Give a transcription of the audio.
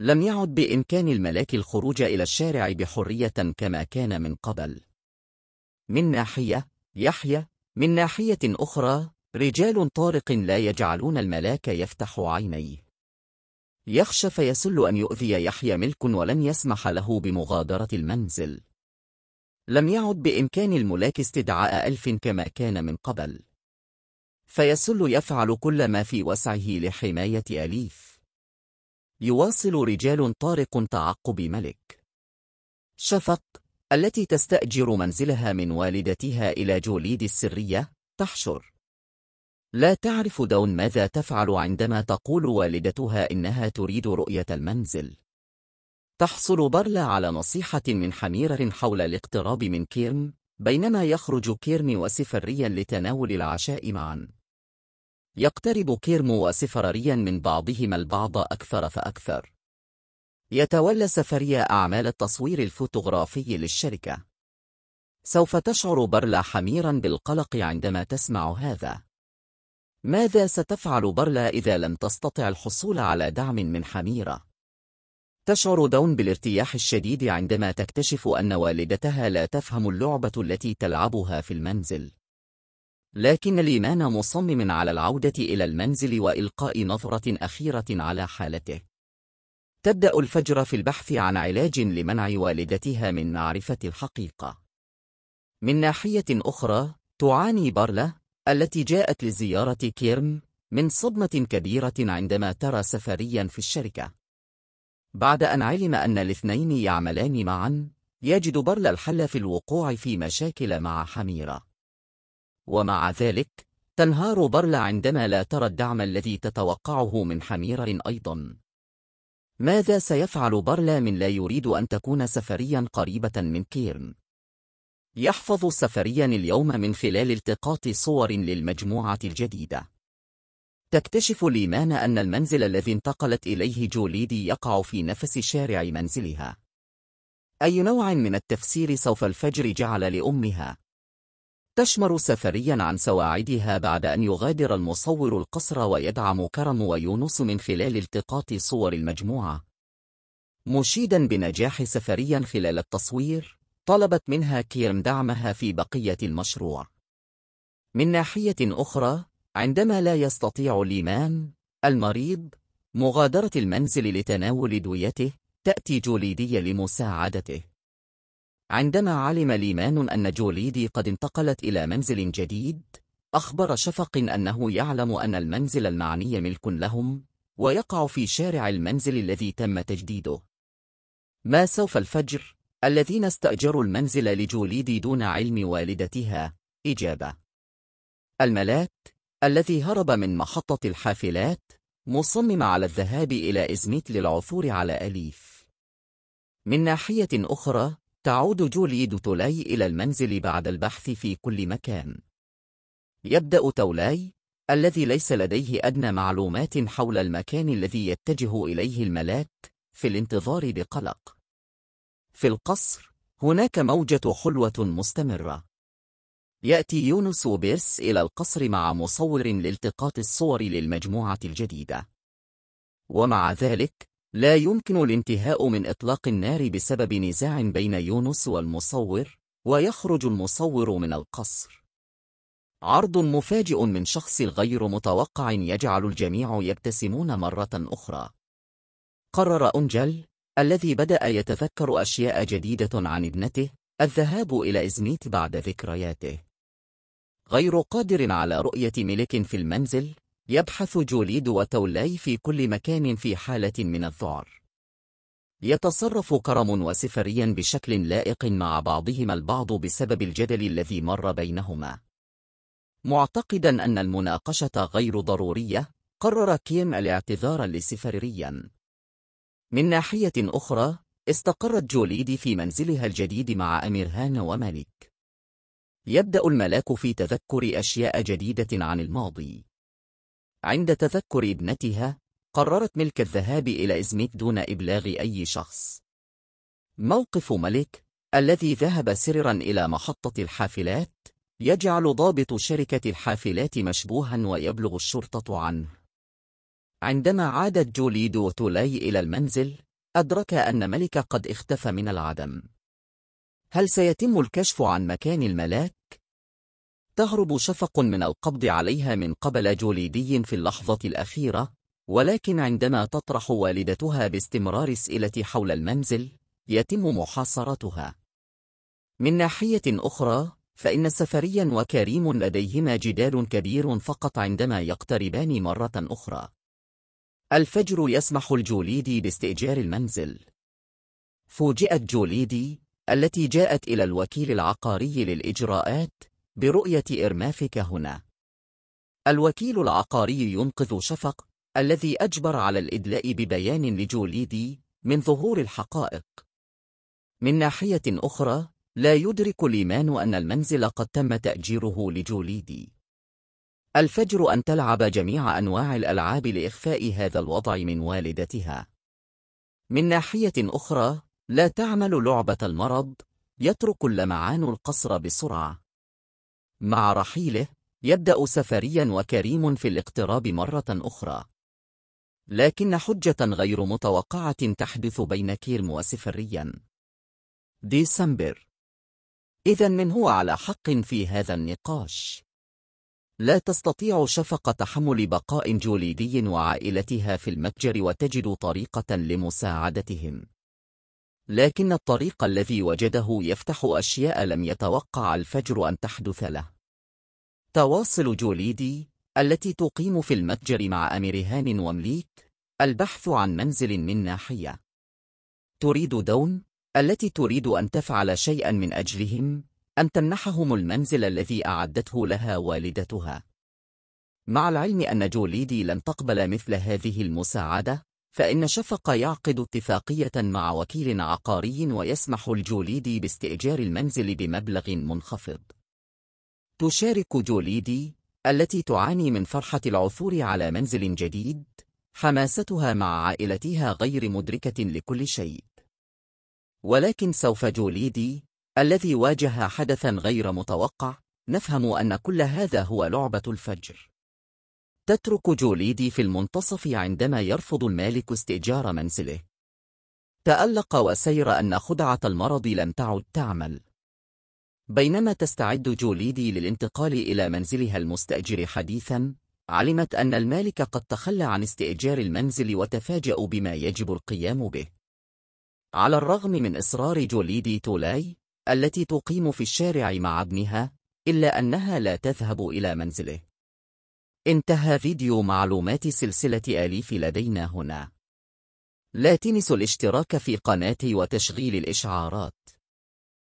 لم يعد بإمكان الملاك الخروج إلى الشارع بحرية كما كان من قبل من ناحية يحيى من ناحية أخرى رجال طارق لا يجعلون الملاك يفتح عينيه يخشى فيسل أن يؤذي يحيى ملك ولن يسمح له بمغادرة المنزل لم يعد بإمكان الملاك استدعاء ألف كما كان من قبل فيسل يفعل كل ما في وسعه لحماية أليف يواصل رجال طارق تعقب ملك شفق التي تستأجر منزلها من والدتها إلى جوليد السرية تحشر لا تعرف دون ماذا تفعل عندما تقول والدتها إنها تريد رؤية المنزل تحصل برلا على نصيحة من حميرة حول الاقتراب من كيرن بينما يخرج كيرن وسفريا لتناول العشاء معا يقترب كيرمو وسفرريا من بعضهما البعض أكثر فأكثر يتولى سفريا أعمال التصوير الفوتوغرافي للشركة سوف تشعر برلا حميرا بالقلق عندما تسمع هذا ماذا ستفعل برلا إذا لم تستطع الحصول على دعم من حميرة؟ تشعر دون بالارتياح الشديد عندما تكتشف أن والدتها لا تفهم اللعبة التي تلعبها في المنزل لكن الإيمان مصمم على العودة إلى المنزل وإلقاء نظرة أخيرة على حالته. تبدأ الفجر في البحث عن علاج لمنع والدتها من معرفة الحقيقة. من ناحية أخرى، تعاني بارلا، التي جاءت لزيارة كيرم، من صدمة كبيرة عندما ترى سفريا في الشركة. بعد أن علم أن الاثنين يعملان معا، يجد بارلا الحل في الوقوع في مشاكل مع حميرة. ومع ذلك تنهار برلا عندما لا ترى الدعم الذي تتوقعه من حمير أيضا ماذا سيفعل برلا من لا يريد أن تكون سفريا قريبة من كيرن؟ يحفظ سفريا اليوم من خلال التقاط صور للمجموعة الجديدة تكتشف ليمان أن المنزل الذي انتقلت إليه جوليدي يقع في نفس شارع منزلها أي نوع من التفسير سوف الفجر جعل لأمها تشمر سفريا عن سواعدها بعد أن يغادر المصور القصر ويدعم كرم ويونس من خلال التقاط صور المجموعة مشيدا بنجاح سفريا خلال التصوير طلبت منها كيرم دعمها في بقية المشروع من ناحية أخرى عندما لا يستطيع ليمان المريض مغادرة المنزل لتناول دويته تأتي جوليدية لمساعدته عندما علم ليمان أن جوليدي قد انتقلت إلى منزل جديد، أخبر شفق أنه يعلم أن المنزل المعني ملك لهم، ويقع في شارع المنزل الذي تم تجديده. ما سوف الفجر، الذين استأجروا المنزل لجوليدي دون علم والدتها، إجابة. الملاك الذي هرب من محطة الحافلات، مصمم على الذهاب إلى إزميت للعثور على أليف. من ناحية أخرى، تعود جولي دوتولاي إلى المنزل بعد البحث في كل مكان. يبدأ تولاي، الذي ليس لديه أدنى معلومات حول المكان الذي يتجه إليه الملاك، في الانتظار بقلق. في القصر، هناك موجة حلوة مستمرة. يأتي يونس وبيرس إلى القصر مع مصور لالتقاط الصور للمجموعة الجديدة. ومع ذلك، لا يمكن الانتهاء من إطلاق النار بسبب نزاع بين يونس والمصور ويخرج المصور من القصر عرض مفاجئ من شخص غير متوقع يجعل الجميع يبتسمون مرة أخرى قرر أنجل الذي بدأ يتذكر أشياء جديدة عن ابنته الذهاب إلى إزميت بعد ذكرياته غير قادر على رؤية ملك في المنزل يبحث جوليد وتولاي في كل مكان في حالة من الذعر. يتصرف كرم وسفريا بشكل لائق مع بعضهما البعض بسبب الجدل الذي مر بينهما. معتقدا أن المناقشة غير ضرورية، قرر كيم الاعتذار لسفريا. من ناحية أخرى، استقرت جوليد في منزلها الجديد مع أميرهان ومالك. يبدأ الملاك في تذكر أشياء جديدة عن الماضي. عند تذكر ابنتها قررت ملك الذهاب إلى إزميت دون إبلاغ أي شخص موقف ملك الذي ذهب سررا إلى محطة الحافلات يجعل ضابط شركة الحافلات مشبوها ويبلغ الشرطة عنه عندما عادت جوليد وتولاي إلى المنزل أدرك أن ملك قد اختفى من العدم هل سيتم الكشف عن مكان الملاك؟ تهرب شفق من القبض عليها من قبل جوليدي في اللحظة الأخيرة ولكن عندما تطرح والدتها باستمرار اسئلة حول المنزل يتم محاصرتها من ناحية أخرى فإن سفريا وكريم لديهما جدال كبير فقط عندما يقتربان مرة أخرى الفجر يسمح الجوليدي باستئجار المنزل فوجئت جوليدي التي جاءت إلى الوكيل العقاري للإجراءات برؤية إرمافك هنا الوكيل العقاري ينقذ شفق الذي أجبر على الإدلاء ببيان لجوليدي من ظهور الحقائق من ناحية أخرى لا يدرك ليمان أن المنزل قد تم تأجيره لجوليدي الفجر أن تلعب جميع أنواع الألعاب لإخفاء هذا الوضع من والدتها من ناحية أخرى لا تعمل لعبة المرض يترك اللمعان القصر بسرعة مع رحيله، يبدأ سفريا وكريم في الاقتراب مرة أخرى. لكن حجة غير متوقعة تحدث بين كيرم وسفريا. ديسمبر إذا من هو على حق في هذا النقاش؟ لا تستطيع شفقة تحمل بقاء جوليدي وعائلتها في المتجر وتجد طريقة لمساعدتهم. لكن الطريق الذي وجده يفتح أشياء لم يتوقع الفجر أن تحدث له تواصل جوليدي التي تقيم في المتجر مع أميرهان ومليك البحث عن منزل من ناحية تريد دون التي تريد أن تفعل شيئا من أجلهم أن تمنحهم المنزل الذي أعدته لها والدتها مع العلم أن جوليدي لن تقبل مثل هذه المساعدة فإن شفق يعقد اتفاقية مع وكيل عقاري ويسمح الجوليدي باستئجار المنزل بمبلغ منخفض. تشارك جوليدي التي تعاني من فرحة العثور على منزل جديد حماستها مع عائلتها غير مدركة لكل شيء ولكن سوف جوليدي الذي واجه حدثا غير متوقع نفهم أن كل هذا هو لعبة الفجر تترك جوليدي في المنتصف عندما يرفض المالك استئجار منزله تألق وسير أن خدعة المرض لم تعد تعمل بينما تستعد جوليدي للانتقال إلى منزلها المستأجر حديثا علمت أن المالك قد تخلى عن استئجار المنزل وتفاجأ بما يجب القيام به على الرغم من إصرار جوليدي تولاي التي تقيم في الشارع مع ابنها إلا أنها لا تذهب إلى منزله انتهى فيديو معلومات سلسلة آليف لدينا هنا. لا تنسوا الاشتراك في قناتي وتشغيل الإشعارات.